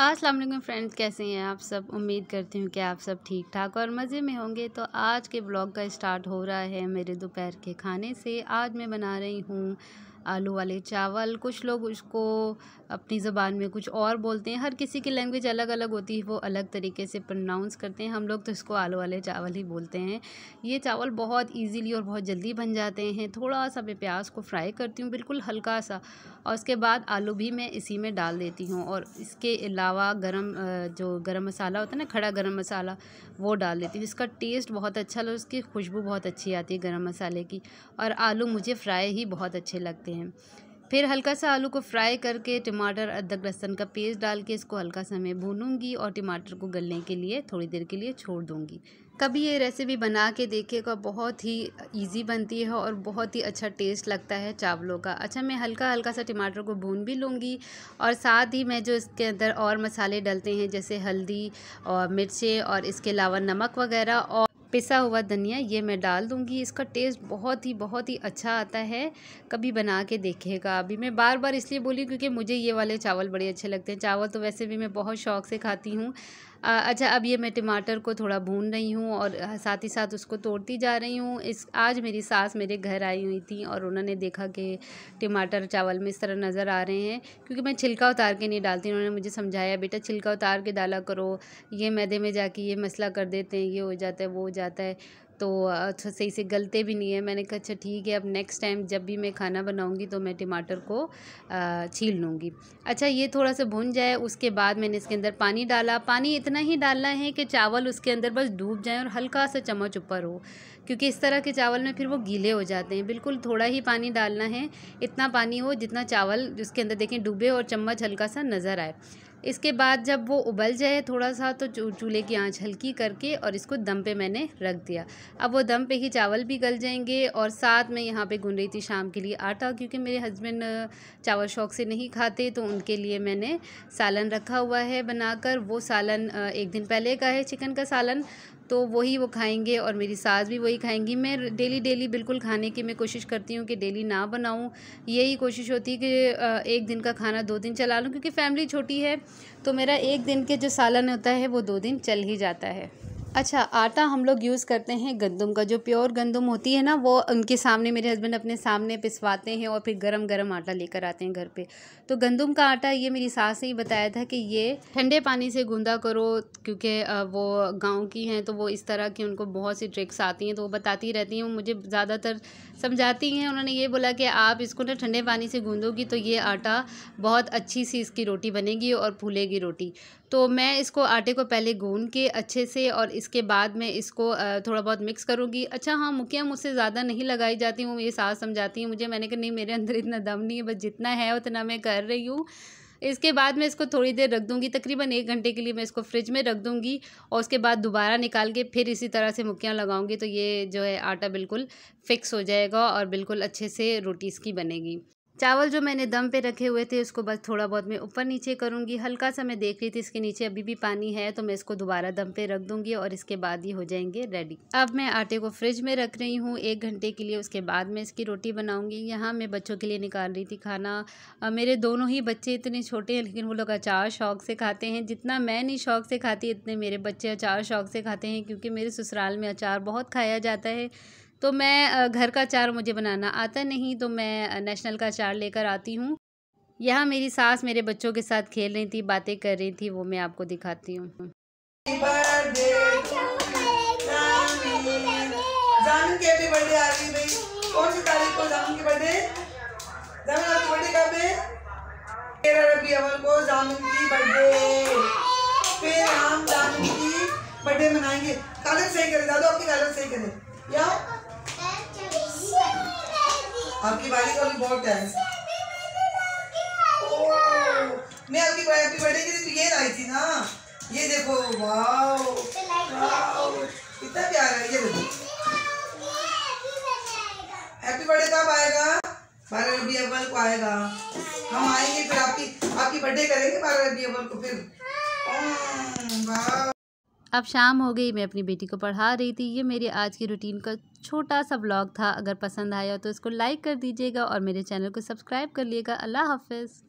Aslam friends कैसे हैं आप सब उम्मीद करती हूँ कि आप सब ठीक ठाक और मज़े में होंगे तो आज के ब्लॉग का स्टार्ट हो रहा है मेरे दोपहर के खाने से आज मैं बना रही हूँ आलू वाले चावल कुछ लोग उसको अपनी ज़बान में कुछ और बोलते हैं हर किसी की लैंग्वेज अलग अलग होती है वो अलग तरीके से प्रनाउंस करते हैं हम लोग तो इसको आलू वाले चावल ही बोलते हैं ये चावल बहुत इजीली और बहुत जल्दी बन जाते हैं थोड़ा सा मैं प्याज को फ्राई करती हूँ बिल्कुल हल्का सा और उसके बाद आलू भी मैं इसी में डाल देती हूँ और इसके अलावा गर्म जो गर्म मसाला होता है ना खड़ा गर्म मसाला वो डाल देती हूँ इसका टेस्ट बहुत अच्छा और उसकी खुशबू बहुत अच्छी आती है गर्म मसाले की और आलू मुझे फ्राई ही बहुत अच्छे लगते हैं हैं फिर हल्का सा आलू को फ्राई करके टमाटर अदरक लहसन का पेस्ट डाल के इसको हल्का सा मैं भूनूंगी और टमाटर को गलने के लिए थोड़ी देर के लिए छोड़ दूंगी कभी ये रेसिपी बना के देखिएगा बहुत ही इजी बनती है और बहुत ही अच्छा टेस्ट लगता है चावलों का अच्छा मैं हल्का हल्का सा टमाटर को भून भी लूँगी और साथ ही मैं जो इसके अंदर और मसाले डलते हैं जैसे हल्दी और मिर्चें और इसके अलावा नमक वगैरह और पिसा हुआ धनिया ये मैं डाल दूंगी इसका टेस्ट बहुत ही बहुत ही अच्छा आता है कभी बना के देखेगा अभी मैं बार बार इसलिए बोली क्योंकि मुझे ये वाले चावल बड़े अच्छे लगते हैं चावल तो वैसे भी मैं बहुत शौक से खाती हूँ अच्छा अब ये मैं टमाटर को थोड़ा भून रही हूँ और साथ ही साथ उसको तोड़ती जा रही हूँ इस आज मेरी सास मेरे घर आई हुई थी और उन्होंने देखा कि टमाटर चावल में इस तरह नज़र आ रहे हैं क्योंकि मैं छिलका उतार के नहीं डालती उन्होंने मुझे समझाया बेटा छिलका उतार के डाला करो ये मैदे में जाके ये मसला कर देते हैं ये हो जाता है वो हो जाता है तो अच्छा सही से गलते भी नहीं है मैंने कहा अच्छा ठीक है अब नेक्स्ट टाइम जब भी मैं खाना बनाऊंगी तो मैं टमाटर को छील लूँगी अच्छा ये थोड़ा सा भुन जाए उसके बाद मैंने इसके अंदर पानी डाला पानी इतना ही डालना है कि चावल उसके अंदर बस डूब जाए और हल्का सा चम्मच ऊपर हो क्योंकि इस तरह के चावल में फिर वो गीले हो जाते हैं बिल्कुल थोड़ा ही पानी डालना है इतना पानी हो जितना चावल उसके अंदर देखें डूबे और चम्मच हल्का सा नज़र आए इसके बाद जब वो उबल जाए थोड़ा सा तो चूल्हे की आंच हल्की करके और इसको दम पे मैंने रख दिया अब वो दम पे ही चावल भी गल जाएंगे और साथ में यहाँ पे गुन रही थी शाम के लिए आटा क्योंकि मेरे हस्बैंड चावल शौक से नहीं खाते तो उनके लिए मैंने सालन रखा हुआ है बनाकर वो सालन एक दिन पहले का है चिकन का सालन तो वही वो खाएंगे और मेरी सास भी वही खाएंगी मैं डेली डेली बिल्कुल खाने की मैं कोशिश करती हूँ कि डेली ना बनाऊँ यही कोशिश होती है कि एक दिन का खाना दो दिन चला लूँ क्योंकि फैमिली छोटी है तो मेरा एक दिन के जो सालन होता है वो दो दिन चल ही जाता है अच्छा आटा हम लोग यूज़ करते हैं गंदम का जो प्योर गंदम होती है ना वो उनके सामने मेरे हस्बैंड अपने सामने पिसवाते हैं और फिर गरम गरम आटा लेकर आते हैं घर पे तो गंदम का आटा ये मेरी सास ने ही बताया था कि ये ठंडे पानी से गूंदा करो क्योंकि वो गाँव की हैं तो वो इस तरह की उनको बहुत सी ट्रिक्स आती हैं तो वो बताती रहती हैं वो मुझे ज़्यादातर समझाती हैं उन्होंने ये बोला कि आप इसको ना ठंडे पानी से गूँधोगी तो ये आटा बहुत अच्छी सी इसकी रोटी बनेगी और फूलेगी रोटी तो मैं इसको आटे को पहले गून के अच्छे से और इसके बाद मैं इसको थोड़ा बहुत मिक्स करूँगी अच्छा हाँ मुखिया मुझसे ज़्यादा नहीं लगाई जाती हूँ ये साथ समझाती हूँ मुझे मैंने कहा नहीं मेरे अंदर इतना दम नहीं है बस जितना है उतना मैं कर रही हूँ इसके बाद मैं इसको थोड़ी देर रख दूँगी तकरीबन एक घंटे के लिए मैं इसको फ्रिज में रख दूँगी और उसके बाद दोबारा निकाल के फिर इसी तरह से मुखियाँ लगाऊँगी तो ये जो है आटा बिल्कुल फिक्स हो जाएगा और बिल्कुल अच्छे से रोटीज़ की बनेगी चावल जो मैंने दम पे रखे हुए थे उसको बस थोड़ा बहुत मैं ऊपर नीचे करूँगी हल्का सा मैं देख रही थी इसके नीचे अभी भी पानी है तो मैं इसको दोबारा दम पे रख दूँगी और इसके बाद ही हो जाएंगे रेडी अब मैं आटे को फ्रिज में रख रही हूँ एक घंटे के लिए उसके बाद मैं इसकी रोटी बनाऊँगी यहाँ मैं बच्चों के लिए निकाल रही थी खाना मेरे दोनों ही बच्चे इतने छोटे हैं लेकिन वो लोग अचार शौक से खाते हैं जितना मैं नहीं शौक से खाती इतने मेरे बच्चे अचार शौक से खाते हैं क्योंकि मेरे ससुराल में अचार बहुत खाया जाता है तो मैं घर का चार मुझे बनाना आता नहीं तो मैं नेशनल का चार लेकर आती हूँ यहाँ मेरी सास मेरे बच्चों के साथ खेल रही थी बातें कर रही थी वो मैं आपको दिखाती हूँ फिर हम जानू की बर्थडे मनाएंगे कागज सही करें दादू आपकी कागज सही करें या आपकी बारी का भी बहुत टाइम मैं आपकी हैप्पी बर्थडे के लिए तो ये लाई थी ना ये देखो वाओ कितना प्यारा है ये देखो हैप्पी बर्थडे कब आएगा बारह रबी अव्वल को आएगा हम आएंगे फिर आपकी आपकी बर्थडे करेंगे बारह रबी अव्वल को फिर हाँ। हम्म, वाओ अब शाम हो गई मैं अपनी बेटी को पढ़ा रही थी ये मेरी आज की रूटीन का छोटा सा ब्लॉग था अगर पसंद आया तो इसको लाइक कर दीजिएगा और मेरे चैनल को सब्सक्राइब कर लिएगा अल्लाह हाफिज़